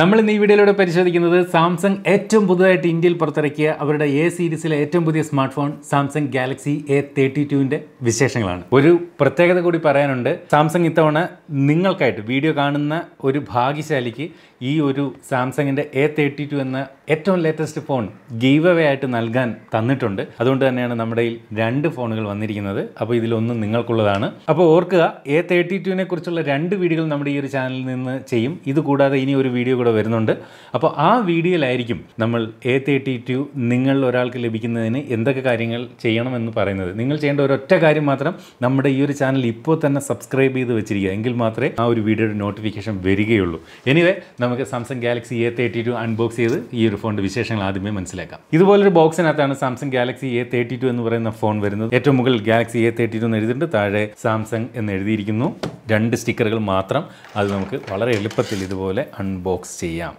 നമ്മൾ ഇന്ന് ഈ വീഡിയോയിലൂടെ പരിശോധിക്കുന്നത് സാംസങ് ഏറ്റവും പുതുതായിട്ട് ഇന്ത്യയിൽ പുറത്തിറക്കിയ അവരുടെ എ സീരീസിലെ ഏറ്റവും പുതിയ smartphone Samsung Galaxy A thirty ടുവിൻ്റെ വിശേഷങ്ങളാണ് ഒരു പ്രത്യേകത കൂടി പറയാനുണ്ട് സാംസങ് ഇത്തവണ നിങ്ങൾക്കായിട്ട് വീഡിയോ കാണുന്ന ഒരു ഭാഗ്യശാലിക്ക് ഈ ഒരു സാംസങ്ങിൻ്റെ എ തേർട്ടി ടു എന്ന ഏറ്റവും ലേറ്റസ്റ്റ് ഫോൺ ഗീവ് അവേ ആയിട്ട് നൽകാൻ തന്നിട്ടുണ്ട് അതുകൊണ്ട് തന്നെയാണ് നമ്മുടെ രണ്ട് ഫോണുകൾ വന്നിരിക്കുന്നത് അപ്പോൾ ഇതിലൊന്നും നിങ്ങൾക്കുള്ളതാണ് അപ്പോൾ ഓർക്കുക എ തേർട്ടി ടുവിനെ കുറിച്ചുള്ള രണ്ട് വീഡിയോകൾ നമ്മുടെ ഈ ഒരു ചാനലിൽ നിന്ന് ചെയ്യും ഇത് കൂടാതെ ഇനി ഒരു വീഡിയോ കൂടെ വരുന്നുണ്ട് അപ്പോൾ ആ വീഡിയോയിലായിരിക്കും നമ്മൾ എ തേർട്ടി ടു നിങ്ങൾ ഒരാൾക്ക് ലഭിക്കുന്നതിന് എന്തൊക്കെ കാര്യങ്ങൾ ചെയ്യണമെന്ന് പറയുന്നത് നിങ്ങൾ ചെയ്യേണ്ട ഒരൊറ്റ കാര്യം മാത്രം നമ്മുടെ ഈ ഒരു ചാനൽ ഇപ്പോൾ തന്നെ സബ്സ്ക്രൈബ് ചെയ്ത് വെച്ചിരിക്കുക എങ്കിൽ മാത്രമേ ആ ഒരു വീഡിയോയുടെ നോട്ടിഫിക്കേഷൻ വരികയുള്ളൂ എനിവേ നമുക്ക് Samsung Galaxy A thirty two unbox ചെയ്ത് ഈ ഒരു ഫോണിൻ്റെ വിശേഷങ്ങൾ ആദ്യമേ മനസ്സിലാക്കാം ഇതുപോലൊരു ബോക്സിനകത്താണ് Samsung Galaxy A thirty two എന്ന് പറയുന്ന ഫോൺ വരുന്നത് ഏറ്റവും മുകളിൽ ഗാലക്സി എ തേർട്ടി ടു എന്ന് എഴുതിയിട്ടുണ്ട് താഴെ സാംസങ് എന്ന് എഴുതിയിരിക്കുന്നു രണ്ട് സ്റ്റിക്കറുകൾ മാത്രം അത് നമുക്ക് വളരെ എളുപ്പത്തിൽ ഇതുപോലെ അൺബോക്സ് ചെയ്യാം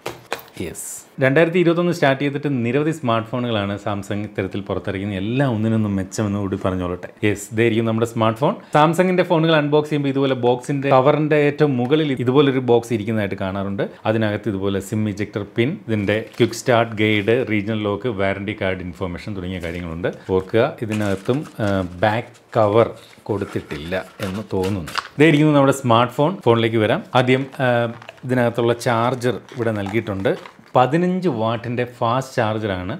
യെസ് രണ്ടായിരത്തി ഇരുപത്തൊന്ന് സ്റ്റാർട്ട് ചെയ്തിട്ട് നിരവധി സ്മാർട്ട് ഫോണുകളാണ് സാംസങ് ഇത്തരത്തിൽ പുറത്തിറങ്ങിയത് എല്ലാ ഒന്നിനൊന്നും മെച്ചമെന്ന് കൂടി പറഞ്ഞോളട്ടെ യെസ് ഇതായിരിക്കും നമ്മുടെ സ്മാർട്ട് ഫോൺ സാംസങ്ങിന്റെ ഫോണുകൾ അൺബോക്സ് ചെയ്യുമ്പോൾ ഇതുപോലെ ബോക്സിന്റെ കവറിന്റെ ഏറ്റവും മുകളിൽ ഇതുപോലെ ഒരു ബോക്സ് ഇരിക്കുന്നതായിട്ട് കാണാറുണ്ട് അതിനകത്ത് ഇതുപോലെ സിം ഇജക്ടർ പിൻ ഇതിന്റെ quick start guide regional lock warranty card information തുടങ്ങിയ കാര്യങ്ങളുണ്ട് ഓർക്കുക ഇതിനകത്തും ബാക്ക് കവർ കൊടുത്തിട്ടില്ല എന്ന് തോന്നുന്നു ഇതായിരിക്കുന്നു നമ്മുടെ സ്മാർട്ട് ഫോൺ ഫോണിലേക്ക് വരാം ആദ്യം ഇതിനകത്തുള്ള ചാർജർ ഇവിടെ നൽകിയിട്ടുണ്ട് പതിനഞ്ച് വാട്ടിൻ്റെ ഫാസ്റ്റ് ചാർജറാണ്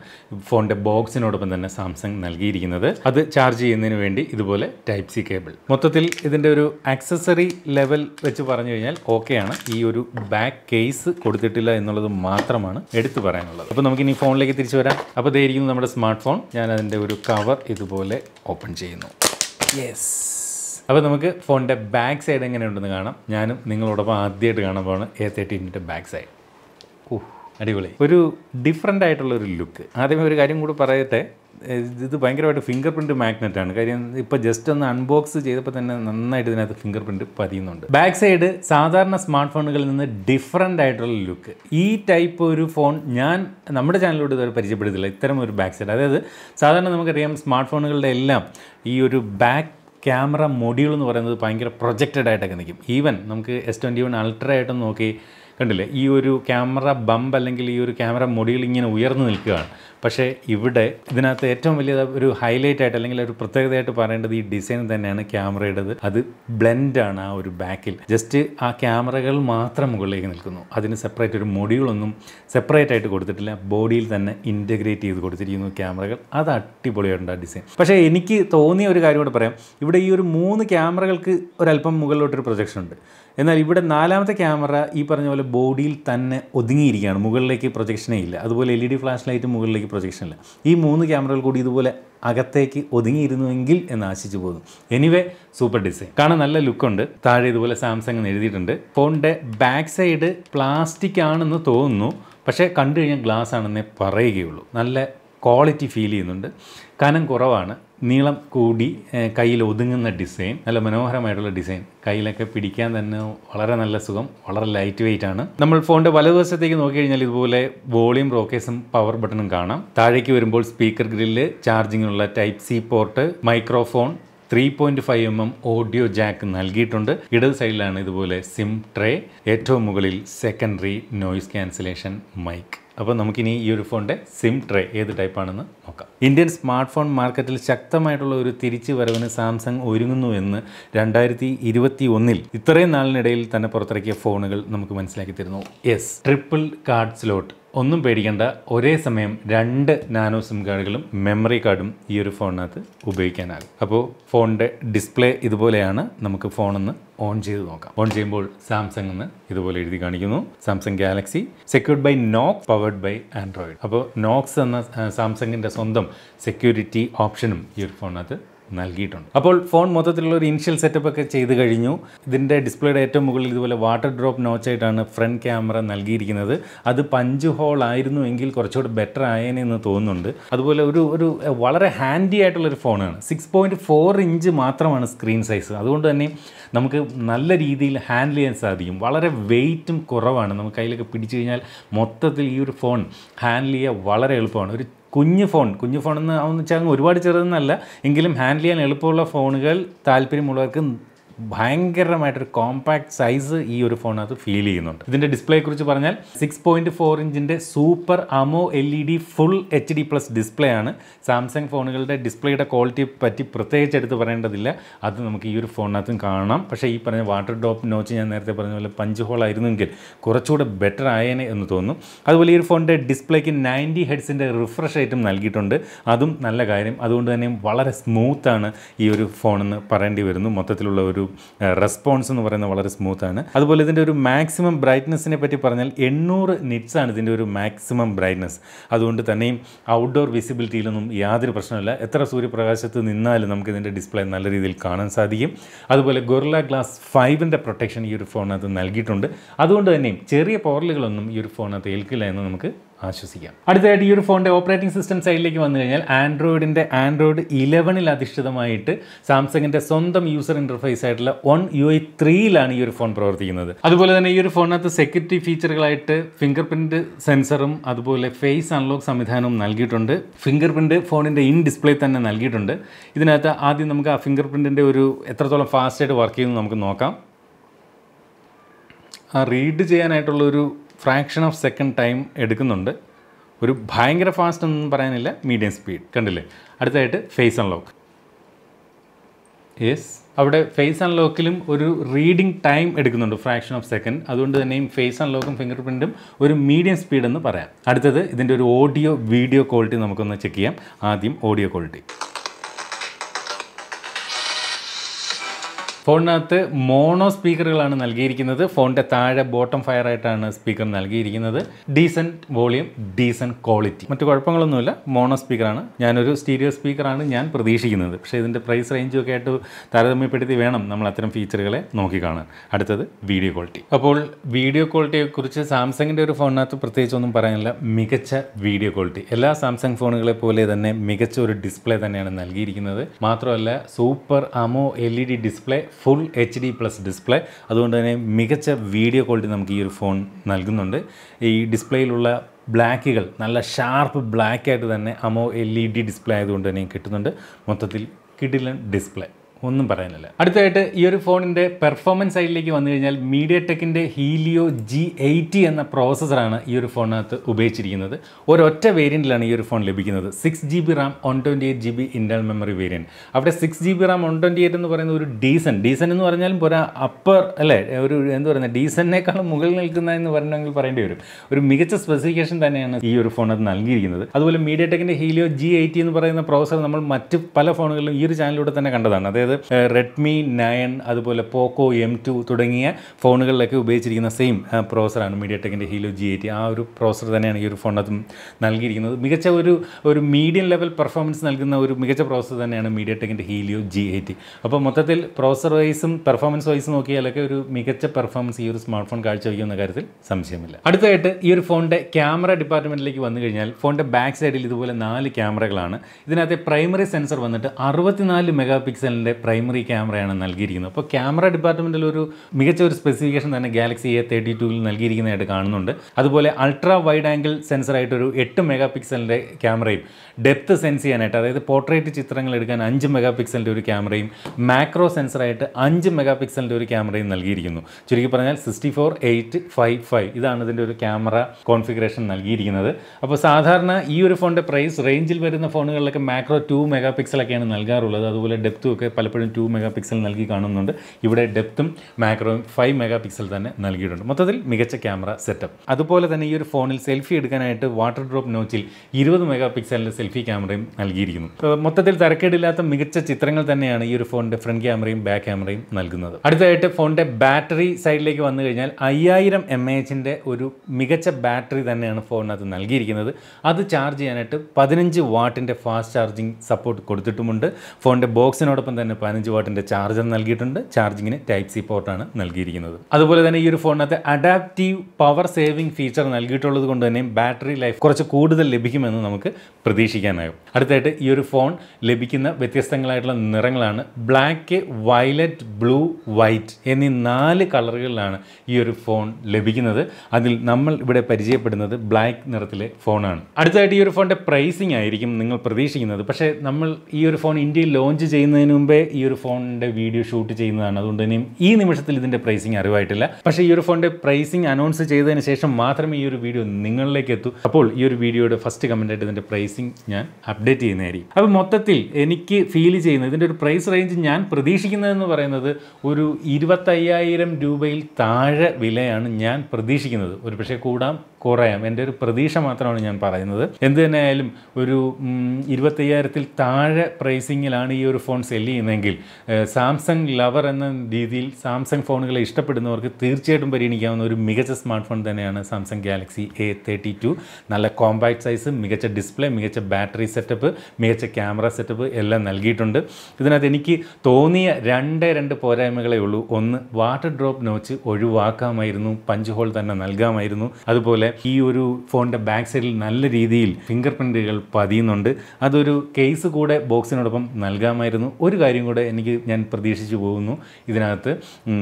ഫോണിൻ്റെ ബോക്സിനോടൊപ്പം തന്നെ സാംസങ് നൽകിയിരിക്കുന്നത് അത് ചാർജ് ചെയ്യുന്നതിന് വേണ്ടി ഇതുപോലെ ടൈപ്പ് സി കേബിൾ മൊത്തത്തിൽ ഇതിൻ്റെ ഒരു ആക്സസറി ലെവൽ വെച്ച് പറഞ്ഞു കഴിഞ്ഞാൽ ഓക്കെയാണ് ഈ ഒരു ബാക്ക് കേസ് കൊടുത്തിട്ടില്ല എന്നുള്ളത് മാത്രമാണ് എടുത്തു പറയാനുള്ളത് അപ്പോൾ നമുക്കിനി ഫോണിലേക്ക് തിരിച്ചു വരാം അപ്പോൾ ഇതായിരിക്കും നമ്മുടെ സ്മാർട്ട് ഫോൺ ഞാൻ അതിൻ്റെ ഒരു കവർ ഇതുപോലെ ഓപ്പൺ ചെയ്യുന്നു യെസ് അപ്പോൾ നമുക്ക് ഫോണിൻ്റെ ബാക്ക് സൈഡ് എങ്ങനെയുണ്ടെന്ന് കാണാം ഞാനും നിങ്ങളോടൊപ്പം ആദ്യമായിട്ട് കാണാൻ പോകണം എ തേർട്ടീൻ്റെ ബാക്ക് സൈഡ് ഓ അടിപൊളി ഒരു ഡിഫറെൻ്റ് ആയിട്ടുള്ള ഒരു ലുക്ക് ആദ്യമേ ഒരു കാര്യം കൂടി പറയട്ടെ ഇത് ഭയങ്കരമായിട്ട് ഫിംഗർ പ്രിൻറ്റ് മാഗ്നറ്റ് ആണ് കാര്യം ഇപ്പോൾ ജസ്റ്റ് ഒന്ന് അൺബോക്സ് ചെയ്തപ്പോൾ തന്നെ നന്നായിട്ട് ഇതിനകത്ത് ഫിംഗർ പ്രിൻറ്റ് പതിയുന്നുണ്ട് ബാക്ക് സൈഡ് സാധാരണ സ്മാർട്ട് ഫോണുകളിൽ നിന്ന് ഡിഫറെൻ്റ് ആയിട്ടുള്ള ലുക്ക് ഈ ടൈപ്പ് ഒരു ഫോൺ ഞാൻ നമ്മുടെ ചാനലിലൂടെ ഇതുവരെ പരിചയപ്പെടുത്തില്ല ഇത്തരം ഒരു ബാക്ക് സൈഡ് അതായത് സാധാരണ നമുക്കറിയാം സ്മാർട്ട് ഫോണുകളുടെ എല്ലാം ഈ ഒരു ബാക്ക് ക്യാമറ മൊഡ്യൂൾ എന്ന് പറയുന്നത് ഭയങ്കര പ്രൊജക്റ്റഡ് ആയിട്ടൊക്കെ നിൽക്കും ഈവൻ നമുക്ക് എസ് ട്വൻറ്റി വൺ അൾട്ര ആയിട്ട് നോക്കി കണ്ടില്ലേ ഈ ഒരു ക്യാമറ ബമ്പ് അല്ലെങ്കിൽ ഈ ഒരു ക്യാമറ മുടിയിൽ ഇങ്ങനെ ഉയർന്നു നിൽക്കുകയാണ് പക്ഷേ ഇവിടെ ഇതിനകത്ത് ഏറ്റവും വലിയ ഒരു ഹൈലൈറ്റ് ആയിട്ട് അല്ലെങ്കിൽ ഒരു പ്രത്യേകതയായിട്ട് പറയേണ്ടത് ഈ ഡിസൈൻ തന്നെയാണ് ക്യാമറയുടേത് അത് ബ്ലെൻഡാണ് ആ ഒരു ബാക്കിൽ ജസ്റ്റ് ആ ക്യാമറകൾ മാത്രം മുകളിലേക്ക് നിൽക്കുന്നു അതിന് സെപ്പറേറ്റ് ഒരു മുടികളൊന്നും സെപ്പറേറ്റ് ആയിട്ട് കൊടുത്തിട്ടില്ല ബോഡിയിൽ തന്നെ ഇൻറ്റഗ്രേറ്റ് ചെയ്ത് കൊടുത്തിരിക്കുന്നു ക്യാമറകൾ അത് അടിപൊളിയുണ്ട് ആ ഡിസൈൻ പക്ഷേ എനിക്ക് തോന്നിയ ഒരു കാര്യം കൂടെ പറയാം ഇവിടെ ഈ ഒരു മൂന്ന് ക്യാമറകൾക്ക് ഒരല്പം മുകളിലോട്ടൊരു പ്രൊജക്ഷൻ ഉണ്ട് എന്നാൽ ഇവിടെ നാലാമത്തെ ക്യാമറ ഈ പറഞ്ഞ പോലെ പോലെ ബോഡിയിൽ തന്നെ ഒതുങ്ങിയിരിക്കുകയാണ് മുകളിലേക്ക് പ്രൊജക്ഷനേ ഇല്ല അതുപോലെ L E D flash light മുകളിലേക്ക് പ്രൊജക്ഷൻ ഇല്ല ഈ മൂന്ന് ക്യാമറകൾ കൂടി ഇതുപോലെ അകത്തേക്ക് ഒതുങ്ങിയിരുന്നുവെങ്കിൽ എന്ന് ആശിച്ചു പോകും എനിവേ സൂപ്പർ ഡിസൈൻ കാണാൻ നല്ല ലുക്കുണ്ട് താഴെ ഇതുപോലെ സാംസങ് എന്ന് എഴുതിയിട്ടുണ്ട് ഫോണിൻ്റെ ബാക്ക് സൈഡ് പ്ലാസ്റ്റിക് ആണെന്ന് തോന്നുന്നു പക്ഷേ കണ്ടു കഴിഞ്ഞാൽ ഗ്ലാസ് ആണെന്നേ പറയുകയുള്ളൂ നല്ല ക്വാളിറ്റി ഫീൽ ചെയ്യുന്നുണ്ട് കനം കുറവാണ് നീളം കൂടി കയ്യിൽ ഒതുങ്ങുന്ന ഡിസൈൻ നല്ല മനോഹരമായിട്ടുള്ള ഡിസൈൻ കയ്യിലൊക്കെ പിടിക്കാൻ തന്നെ വളരെ നല്ല സുഖം വളരെ ലൈറ്റ് വെയിറ്റ് ആണ് നമ്മൾ ഫോണിൻ്റെ വലതുവശത്തേക്ക് നോക്കിക്കഴിഞ്ഞാൽ ഇതുപോലെ വോളിയം റോക്കേസും പവർ ബട്ടണും കാണാം താഴേക്ക് വരുമ്പോൾ സ്പീക്കർ ഗ്രില്ല് ചാർജിങ്ങിനുള്ള type C port microphone three point five mm audio ഓഡിയോ ജാക്ക് നൽകിയിട്ടുണ്ട് ഇടത് സൈഡിലാണ് ഇതുപോലെ സിം ട്രേ ഏറ്റവും മുകളിൽ സെക്കൻഡറി നോയിസ് ക്യാൻസലേഷൻ മൈക്ക് അപ്പോൾ നമുക്കിനി ഈ ഒരു ഫോണിൻ്റെ സിം ട്രേ ഏത് ടൈപ്പാണെന്ന് നോക്കാം ഇന്ത്യൻ സ്മാർട്ട് ഫോൺ മാർക്കറ്റിൽ ശക്തമായിട്ടുള്ള ഒരു തിരിച്ചു വരവിന് സാംസങ് ഒരുങ്ങുന്നു എന്ന് രണ്ടായിരത്തി ഇരുപത്തി ഒന്നിൽ ഇത്രയും നാളിനിടയിൽ തന്നെ പുറത്തിറക്കിയ ഫോണുകൾ നമുക്ക് മനസ്സിലാക്കി തരുന്നു യെസ് ട്രിപ്പിൾ കാർഡ് സ്ലോട്ട് ഒന്നും പേടിക്കേണ്ട ഒരേ സമയം രണ്ട് നാനോ സിം കാർഡുകളും മെമ്മറി കാർഡും ഈ ഒരു ഫോണിനകത്ത് ഉപയോഗിക്കാനാകും അപ്പോൾ ഫോണിൻ്റെ ഡിസ്പ്ലേ ഇതുപോലെയാണ് നമുക്ക് ഫോണൊന്ന് ഓൺ ചെയ്ത് നോക്കാം ഓൺ ചെയ്യുമ്പോൾ സാംസങ് എന്ന് ഇതുപോലെ എഴുതി കാണിക്കുന്നു Samsung Galaxy secured by Knox powered by Android അപ്പോൾ നോക്സ് എന്ന സാംസങ്ങിൻ്റെ സ്വന്തം സെക്യൂരിറ്റി ഓപ്ഷനും ഈ ഒരു ഫോണിനകത്ത് നൽകിയിട്ടുണ്ട് അപ്പോൾ ഫോൺ മൊത്തത്തിലുള്ള ഒരു ഇനിഷ്യൽ സെറ്റപ്പ് ഒക്കെ ചെയ്ത് കഴിഞ്ഞു ഇതിൻ്റെ ഡിസ്പ്ലേയുടെ ഏറ്റവും മുകളിൽ ഇതുപോലെ വാട്ടർ ഡ്രോപ്പ് നോച്ചായിട്ടാണ് ഫ്രണ്ട് ക്യാമറ നൽകിയിരിക്കുന്നത് അത് പഞ്ച് ഹോൾ ആയിരുന്നു എങ്കിൽ കുറച്ചുകൂടി ബെറ്റർ ആയേനെന്ന് തോന്നുന്നുണ്ട് അതുപോലെ ഒരു ഒരു വളരെ ഹാൻഡി ആയിട്ടുള്ളൊരു ഫോണാണ് സിക്സ് പോയിൻറ്റ് ഫോർ ഇഞ്ച് മാത്രമാണ് സ്ക്രീൻ സൈസ് അതുകൊണ്ട് തന്നെ നമുക്ക് നല്ല രീതിയിൽ ഹാൻഡിൽ ചെയ്യാൻ സാധിക്കും വളരെ വെയിറ്റും കുറവാണ് നമുക്ക് കയ്യിലൊക്കെ പിടിച്ചു കഴിഞ്ഞാൽ മൊത്തത്തിൽ ഈ ഒരു ഫോൺ ഹാൻഡിൽ ചെയ്യാൻ വളരെ എളുപ്പമാണ് ഒരു കുഞ്ഞു ഫോൺ കുഞ്ഞു ഫോൺ എന്ന് വെച്ചാൽ ഒരുപാട് ചെറുതെന്നല്ല എങ്കിലും ഹാൻഡിൽ ചെയ്യാൻ എളുപ്പമുള്ള ഫോണുകൾ താല്പര്യമുള്ളവർക്ക് ഭയങ്കരമായിട്ടൊരു കോമ്പാക്ട് സൈസ് ഈ ഒരു ഫോണിനകത്ത് ഫീൽ ചെയ്യുന്നുണ്ട് ഇതിൻ്റെ കുറിച്ച് പറഞ്ഞാൽ സിക്സ് പോയിൻറ്റ് ഫോർ ഇഞ്ചിൻ്റെ super L E D full H D plus display ആണ് സാംസങ് ഫോണുകളുടെ ഡിസ്പ്ലേയുടെ ക്വാളിറ്റി പറ്റി പ്രത്യേകിച്ച് എടുത്ത് പറയേണ്ടതില്ല അത് നമുക്ക് ഈ ഒരു ഫോണിനകത്തും കാണാം പക്ഷേ ഈ പറഞ്ഞ വാട്ടർ ഡ്രോപ്പ് നോച്ച് ഞാൻ നേരത്തെ പറഞ്ഞ പോലെ പഞ്ച് ഹോൾ ആയിരുന്നെങ്കിൽ കുറച്ചുകൂടെ ബെറ്റർ ആയേനെ എന്ന് തോന്നുന്നു അതുപോലെ ഈ ഒരു ഫോണിൻ്റെ ഡിസ്പ്ലേക്ക് നയൻറ്റി ഹെഡ്സിൻ്റെ റിഫ്രഷ് റേറ്റും നൽകിയിട്ടുണ്ട് അതും നല്ല കാര്യം അതുകൊണ്ട് തന്നെ വളരെ സ്മൂത്താണ് ഈ ഒരു ഫോണെന്ന് പറയേണ്ടി വരുന്നു മൊത്തത്തിലുള്ള ഒരു ഒരു റെസ്പോൺസ് എന്ന് പറയുന്നത് വളരെ സ്മൂത്താണ് അതുപോലെ ഇതിൻ്റെ ഒരു മാക്സിമം ബ്രൈറ്റ്നസ്സിനെ പറ്റി പറഞ്ഞാൽ എണ്ണൂറ് നിറ്റ്സ് ആണ് ഇതിൻ്റെ ഒരു മാക്സിമം ബ്രൈറ്റ്നസ് അതുകൊണ്ട് തന്നെയും ഔട്ട്ഡോർ വിസിബിലിറ്റിയിലൊന്നും യാതൊരു പ്രശ്നമില്ല എത്ര സൂര്യപ്രകാശത്ത് നിന്നാലും നമുക്ക് ഇതിൻ്റെ ഡിസ്പ്ലേ നല്ല രീതിയിൽ കാണാൻ സാധിക്കും അതുപോലെ ഗൊറില ഗ്ലാസ് ഫൈവിൻ്റെ പ്രൊട്ടക്ഷൻ ഈ ഒരു ഫോണിനകത്ത് നൽകിയിട്ടുണ്ട് അതുകൊണ്ട് തന്നെയും ചെറിയ പോറലുകളൊന്നും ഈ ഒരു ഫോണിനകത്ത് ഏൽക്കില്ല എന്ന് നമുക്ക് ആശ്വസിക്കാം അടുത്തതായിട്ട് ഈ ഒരു ഫോണിൻ്റെ ഓപ്പറേറ്റിംഗ് സിസ്റ്റം സൈഡിലേക്ക് വന്നു കഴിഞ്ഞാൽ ആൻഡ്രോയിഡിൻ്റെ ആൻഡ്രോയിഡ് ഇലവനിൽ അധിഷ്ഠിതമായിട്ട് സാംസങ്ങിൻ്റെ സ്വന്തം യൂസർ ഇൻ്റർഫേസ് ആയിട്ടുള്ള ഒൺ യു ഐ ത്രീയിലാണ് ഈ ഒരു ഫോൺ പ്രവർത്തിക്കുന്നത് അതുപോലെ തന്നെ ഈ ഒരു ഫോണിനകത്ത് സെക്യൂരിറ്റി ഫീച്ചറുകളായിട്ട് ഫിംഗർ പ്രിൻറ്റ് സെൻസറും അതുപോലെ ഫേസ് അൺലോക്ക് സംവിധാനവും നൽകിയിട്ടുണ്ട് ഫിംഗർ പ്രിൻറ്റ് ഫോണിൻ്റെ ഇൻ ഡിസ്പ്ലേ തന്നെ നൽകിയിട്ടുണ്ട് ഇതിനകത്ത് ആദ്യം നമുക്ക് ആ ഫിംഗർ പ്രിൻറ്റിൻ്റെ ഒരു എത്രത്തോളം ഫാസ്റ്റായിട്ട് വർക്ക് ചെയ്യുന്നു നമുക്ക് നോക്കാം ആ റീഡ് ചെയ്യാനായിട്ടുള്ളൊരു ഫ്രാക്ഷൻ ഓഫ് സെക്കൻഡ് ടൈം എടുക്കുന്നുണ്ട് ഒരു ഭയങ്കര ഫാസ്റ്റ് ഒന്നും പറയാനില്ല മീഡിയം സ്പീഡ് കണ്ടില്ലേ അടുത്തായിട്ട് ഫേസ് അൺലോക്ക് യെസ് അവിടെ ഫേസ് അൺലോക്കിലും ഒരു റീഡിംഗ് ടൈം എടുക്കുന്നുണ്ട് ഫ്രാക്ഷൻ ഓഫ് സെക്കൻഡ് അതുകൊണ്ട് തന്നെയും ഫേസ് അൺലോക്കും ഫിംഗർ പ്രിൻറ്റും ഒരു മീഡിയം സ്പീഡ് എന്ന് പറയാം അടുത്തത് ഇതിൻ്റെ ഒരു ഓഡിയോ വീഡിയോ ക്വാളിറ്റി നമുക്കൊന്ന് ചെക്ക് ചെയ്യാം ആദ്യം ഓഡിയോ ക്വാളിറ്റി ഫോണിനകത്ത് മോണോ സ്പീക്കറുകളാണ് നൽകിയിരിക്കുന്നത് ഫോണിൻ്റെ താഴെ ബോട്ടം ഫയർ ആയിട്ടാണ് സ്പീക്കർ നൽകിയിരിക്കുന്നത് ഡീസൻറ്റ് വോളിയം ഡീസൻറ്റ് ക്വാളിറ്റി മറ്റു കുഴപ്പങ്ങളൊന്നുമില്ല മോണോ സ്പീക്കറാണ് ഞാനൊരു സ്റ്റീരിയോ സ്പീക്കറാണ് ഞാൻ പ്രതീക്ഷിക്കുന്നത് പക്ഷേ ഇതിൻ്റെ പ്രൈസ് റേഞ്ചും ഒക്കെ ആയിട്ട് താരതമ്യപ്പെടുത്തി വേണം നമ്മൾ അത്തരം ഫീച്ചറുകളെ നോക്കിക്കാണാൻ അടുത്തത് വീഡിയോ ക്വാളിറ്റി അപ്പോൾ വീഡിയോ ക്വാളിറ്റിയെക്കുറിച്ച് സാംസങ്ങിൻ്റെ ഒരു ഫോണിനകത്ത് പ്രത്യേകിച്ചൊന്നും പറയാനില്ല മികച്ച വീഡിയോ ക്വാളിറ്റി എല്ലാ സാംസങ് ഫോണുകളെ പോലെ തന്നെ മികച്ച ഒരു ഡിസ്പ്ലേ തന്നെയാണ് നൽകിയിരിക്കുന്നത് മാത്രമല്ല super L E AMOLED display full H D plus display അതുകൊണ്ട് തന്നെ മികച്ച വീഡിയോ ക്വാളിറ്റി നമുക്ക് ഈ ഒരു ഫോൺ നൽകുന്നുണ്ട് ഈ ഡിസ്പ്ലേയിലുള്ള ബ്ലാക്കുകൾ നല്ല ഷാർപ്പ് ബ്ലാക്കായിട്ട് തന്നെ L E AMOLED display ആയതുകൊണ്ട് തന്നെ കിട്ടുന്നുണ്ട് മൊത്തത്തിൽ കിഡിലൻ ഡിസ്പ്ലേ ഒന്നും പറയാനില്ല അടുത്തതായിട്ട് ഈ ഒരു ഫോണിൻ്റെ പെർഫോമൻസ് സൈഡിലേക്ക് വന്നു കഴിഞ്ഞാൽ മീഡിയ ടെക്കിൻ്റെ ഹീലിയോ ജി എയ്റ്റി എന്ന പ്രോസസ്സറാണ് ഈ ഒരു ഫോണിനകത്ത് ഉപയോഗിച്ചിരിക്കുന്നത് ഒരൊറ്റ വേരിയൻറ്റിലാണ് ഈ ഒരു ഫോൺ ലഭിക്കുന്നത് six G B RAM one twenty eight G B internal memory variant അവിടെ six G B RAM one twenty eight എന്ന് പറയുന്ന ഒരു ഡീസൻ ഡീസൻ എന്ന് പറഞ്ഞാലും പോരാ അപ്പർ അല്ലേ ഒരു എന്താ പറയുന്നത് ഡീസനേക്കാളും മുകളിൽ നിൽക്കുന്ന എന്ന് പറയണമെങ്കിൽ പറയേണ്ടി വരും ഒരു മികച്ച സ്പെസിഫിക്കേഷൻ തന്നെയാണ് ഈ ഒരു ഫോണത് നൽകിയിരിക്കുന്നത് അതുപോലെ മീഡിയ ടെക്കിൻ്റെ ഹീലിയോ ജി എയ്റ്റി എന്ന് പറയുന്ന പ്രോസസ്സർ നമ്മൾ മറ്റ് പല ഫോണുകളിലും ഈ ഒരു ചാനലിലൂടെ തന്നെ കണ്ടതാണ് അതായത് റെഡ്മി നയൻ അതുപോലെ പോക്കോ എം ടു തുടങ്ങിയ ഫോണുകളിലൊക്കെ ഉപയോഗിച്ചിരിക്കുന്ന സെയിം പ്രോസറാണ് മീഡിയ ടെക്കിൻ്റെ ഹീലോ ജി എയ്റ്റി ആ ഒരു പ്രോസർ തന്നെയാണ് ഈ ഒരു ഫോണിനകത്തും നൽകിയിരിക്കുന്നത് മികച്ച ഒരു ഒരു മീഡിയം ലെവൽ പെർഫോമൻസ് നൽകുന്ന ഒരു മികച്ച പ്രോസർ തന്നെയാണ് മീഡിയ ടെക്കിൻ്റെ ഹീലിയോ ജി എയ്റ്റി അപ്പോൾ മൊത്തത്തിൽ പ്രോസർ വൈസും പെർഫോമൻസ് വൈസും നോക്കിയാലൊക്കെ ഒരു മികച്ച പെർഫോമൻസ് ഈ ഒരു സ്മാർട്ട് ഫോൺ കാഴ്ചവെക്കുന്ന കാര്യത്തിൽ സംശയമില്ല അടുത്തതായിട്ട് ഈ ഒരു ഫോണിൻ്റെ ക്യാമറ ഡിപ്പാർട്ട്മെൻറ്റിലേക്ക് വന്നു കഴിഞ്ഞാൽ ഫോണിൻ്റെ ബാക്ക് സൈഡിൽ ഇതുപോലെ നാല് ക്യാമറകളാണ് ഇതിനകത്തെ പ്രൈമറി സെൻസർ വന്നിട്ട് അറുപത്തിനാല് മെഗാ പിക്സലിൻ്റെ പ്രൈമറി ക്യാമറയാണ് നൽകിയിരിക്കുന്നത് അപ്പോൾ ക്യാമറ ഡിപ്പാർട്ട്മെൻറ്റിൽ ഒരു മികച്ച ഒരു സ്പെസിഫിക്കേഷൻ തന്നെ ഗാലക്സി എ തേർട്ടി ടൂവിൽ നൽകിയിരിക്കുന്നതായിട്ട് കാണുന്നുണ്ട് അതുപോലെ അൾട്രാ വൈഡ് ആംഗിൾ സെൻസറായിട്ടൊരു എട്ട് മെഗാ പിക്സലിൻ്റെ ക്യാമറയും ഡെപ്ത് സെൻസ് ചെയ്യാനായിട്ട് അതായത് പോർട്രേറ്റ് ചിത്രങ്ങൾ എടുക്കാൻ അഞ്ച് മെഗാ പിക്സലിൻ്റെ ഒരു ക്യാമറയും മാക്രോ സെൻസറായിട്ട് അഞ്ച് മെഗാ പിക്സലിൻ്റെ ഒരു ക്യാമറയും നൽകിയിരിക്കുന്നു ചുരുക്കി പറഞ്ഞാൽ sixty four eight five five ഇതാണ് ഇതിൻ്റെ ഒരു ക്യാമറ കോൺഫിഗറേഷൻ നൽകിയിരിക്കുന്നത് അപ്പോൾ സാധാരണ ഈ ഒരു ഫോണിൻ്റെ പ്രൈസ് റേഞ്ചിൽ വരുന്ന ഫോണുകളിലൊക്കെ മാക്രോ ടു മെഗാ പിക്സലൊക്കെയാണ് നൽകാറുള്ളത് അതുപോലെ ഡെപ്തും ഒക്കെ പലപ്പോഴും ടു മെഗാ പിക്സൽ നൽകി കാണുന്നുണ്ട് ഇവിടെ ഡെപ്തും മാക്രോയും ഫൈവ് മെഗാ പിക്സൽ തന്നെ നൽകിയിട്ടുണ്ട് മൊത്തത്തിൽ മികച്ച ക്യാമറ സെറ്റപ്പ് അതുപോലെ തന്നെ ഈ ഒരു ഫോണിൽ സെൽഫി എടുക്കാനായിട്ട് വാട്ടർ ഡ്രോപ്പ് നോച്ചിൽ ഇരുപത് മെഗാ പിക്സലിൻ്റെ സെൽഫി ക്യാമറയും നൽകിയിരിക്കുന്നു മൊത്തത്തിൽ തരക്കേടില്ലാത്ത മികച്ച ചിത്രങ്ങൾ തന്നെയാണ് ഈ ഒരു ഫോണിന്റെ ഫ്രണ്ട് ക്യാമറയും ബാക്ക് ക്യാമറയും നൽകുന്നത് അടുത്തതായിട്ട് ഫോണിന്റെ ബാറ്ററി സൈഡിലേക്ക് വന്നു കഴിഞ്ഞാൽ അയ്യായിരം എം എച്ചിന്റെ ഒരു മികച്ച ബാറ്ററി തന്നെയാണ് ഫോണിനകത്ത് നൽകിയിരിക്കുന്നത് അത് ചാർജ് ചെയ്യാനായിട്ട് പതിനഞ്ച് വാട്ടിന്റെ ഫാസ്റ്റ് ചാർജിങ് സപ്പോർട്ട് കൊടുത്തിട്ടുമുണ്ട് ഫോണിന്റെ ബോക്സിനോടൊപ്പം തന്നെ പതിനഞ്ച് വാട്ടിന്റെ ചാർജർ നൽകിയിട്ടുണ്ട് ചാർജിങ്ങിന് ടൈപ്പ് സി പോർട്ടാണ് നൽകിയിരിക്കുന്നത് അതുപോലെ തന്നെ ഈ ഒരു ഫോണിനകത്ത് അഡാപ്റ്റീവ് പവർ സേവിംഗ് ഫീച്ചർ നൽകിയിട്ടുള്ളത് കൊണ്ട് തന്നെ ബാറ്ററി ലൈഫ് കുറച്ച് കൂടുതൽ ലഭിക്കുമെന്ന് നമുക്ക് പ്രതീക്ഷിക്കാം നിരീക്ഷിക്കാനാകും അടുത്തായിട്ട് ഈ ഒരു ഫോൺ ലഭിക്കുന്ന വ്യത്യസ്തങ്ങളായിട്ടുള്ള നിറങ്ങളാണ് ബ്ലാക്ക് വയലറ്റ് ബ്ലൂ വൈറ്റ് എന്നീ നാല് കളറുകളിലാണ് ഈ ഒരു ഫോൺ ലഭിക്കുന്നത് അതിൽ നമ്മൾ ഇവിടെ പരിചയപ്പെടുന്നത് ബ്ലാക്ക് നിറത്തിലെ ഫോണാണ് അടുത്തായിട്ട് ഈ ഒരു ഫോണിൻ്റെ പ്രൈസിംഗ് ആയിരിക്കും നിങ്ങൾ പ്രതീക്ഷിക്കുന്നത് പക്ഷേ നമ്മൾ ഈ ഒരു ഫോൺ ഇന്ത്യയിൽ ലോഞ്ച് ചെയ്യുന്നതിന് മുമ്പേ ഈ ഒരു ഫോണിൻ്റെ വീഡിയോ ഷൂട്ട് ചെയ്യുന്നതാണ് അതുകൊണ്ട് തന്നെയും ഈ നിമിഷത്തിൽ ഇതിൻ്റെ പ്രൈസിങ് അറിവായിട്ടില്ല പക്ഷേ ഈ ഒരു ഫോണിൻ്റെ പ്രൈസിങ് അനൗൺസ് ചെയ്തതിന് ശേഷം മാത്രമേ ഈ ഒരു വീഡിയോ നിങ്ങളിലേക്ക് എത്തൂ അപ്പോൾ ഈ ഒരു വീഡിയോയുടെ ഫസ്റ്റ് കമൻ്റായിട്ട് ഇതിൻ്റെ പ്രൈസിങ് ഞാൻ അപ്ഡേറ്റ് ചെയ്യുന്നതായിരിക്കും അപ്പോൾ മൊത്തത്തിൽ എനിക്ക് ഫീൽ ചെയ്യുന്നത് ഇതിൻ്റെ ഒരു പ്രൈസ് റേഞ്ച് ഞാൻ പ്രതീക്ഷിക്കുന്നതെന്ന് പറയുന്നത് ഒരു ഇരുപത്തയ്യായിരം രൂപയിൽ താഴെ വിലയാണ് ഞാൻ പ്രതീക്ഷിക്കുന്നത് ഒരു പക്ഷേ കൂടാം കുറയാം എൻ്റെ ഒരു പ്രതീക്ഷ മാത്രമാണ് ഞാൻ പറയുന്നത് എന്ത് തന്നെ ആയാലും ഒരു ഇരുപത്തയ്യായിരത്തിൽ താഴെ പ്രൈസിങ്ങിലാണ് ഈ ഒരു ഫോൺ സെല്ല് ചെയ്യുന്നതെങ്കിൽ സാംസങ് ലവർ എന്ന രീതിയിൽ സാംസങ് ഫോണുകളെ ഇഷ്ടപ്പെടുന്നവർക്ക് തീർച്ചയായിട്ടും പരിഗണിക്കാവുന്ന ഒരു മികച്ച സ്മാർട്ട് ഫോൺ തന്നെയാണ് Samsung Galaxy A thirty two നല്ല കോമ്പാക്ട് സൈസ് മികച്ച ഡിസ്പ്ലേ മികച്ച ബാറ്ററി സെറ്റപ്പ് മികച്ച ക്യാമറ സെറ്റപ്പ് എല്ലാം നൽകിയിട്ടുണ്ട് ഇതിനകത്ത് എനിക്ക് തോന്നിയ രണ്ട് രണ്ട് പോരായ്മകളേ ഉള്ളൂ ഒന്ന് വാട്ടർ ഡ്രോപ്പ് നോച്ച് ഒഴിവാക്കാമായിരുന്നു പഞ്ച് ഹോൾ തന്നെ നൽകാമായിരുന്നു അതുപോലെ ഈ ഒരു ഫോണിൻ്റെ ബാക്ക് സൈഡിൽ നല്ല രീതിയിൽ ഫിംഗർ പ്രിൻറ്റുകൾ പതിയുന്നുണ്ട് അതൊരു കേസ് കൂടെ ബോക്സിനോടൊപ്പം നൽകാമായിരുന്നു ഒരു കാര്യം കൂടെ എനിക്ക് ഞാൻ പ്രതീക്ഷിച്ചു പോകുന്നു ഇതിനകത്ത്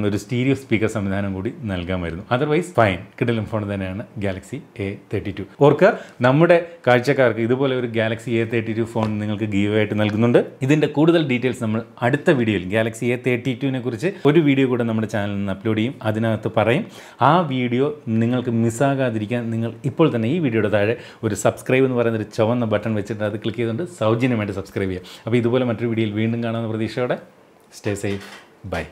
ഒരു സ്റ്റീരിയോ സ്പീക്കർ സംവിധാനം കൂടി നൽകാമായിരുന്നു അതർവൈസ് ഫൈൻ കിടലും ഫോൺ തന്നെയാണ് ഗാലക്സി എ തേർട്ടി ടു ഓർക്കുക നമ്മുടെ കാഴ്ചക്കാർക്ക് ഇതുപോലെ ഒരു Galaxy A thirty two phone നിങ്ങൾക്ക് ഗീവ് ആയിട്ട് നൽകുന്നുണ്ട് ഇതിൻ്റെ കൂടുതൽ ഡീറ്റെയിൽസ് നമ്മൾ അടുത്ത വീഡിയോയിൽ ഗാലക്സി എ തേർട്ടി ടുവിനെ കുറിച്ച് ഒരു വീഡിയോ കൂടെ നമ്മുടെ ചാനലിൽ നിന്ന് അപ്ലോഡ് ചെയ്യും അതിനകത്ത് പറയും ആ വീഡിയോ നിങ്ങൾക്ക് മിസ്സാകാതിരിക്കാൻ നിങ്ങൾ ഇപ്പോൾ തന്നെ ഈ വീഡിയോയുടെ താഴെ ഒരു സബ്സ്ക്രൈബ് എന്ന് പറയുന്ന ഒരു ചുവന്ന ബട്ടൺ വെച്ചിട്ട് അത് ക്ലിക്ക് ചെയ്തുകൊണ്ട് സൗജന്യമായിട്ട് സബ്സ്ക്രൈബ് ചെയ്യുക അപ്പോൾ ഇതുപോലെ മറ്റൊരു വീഡിയോയിൽ വീണ്ടും കാണാമെന്ന പ്രതീക്ഷയോടെ സ്റ്റേ സേഫ് ബൈ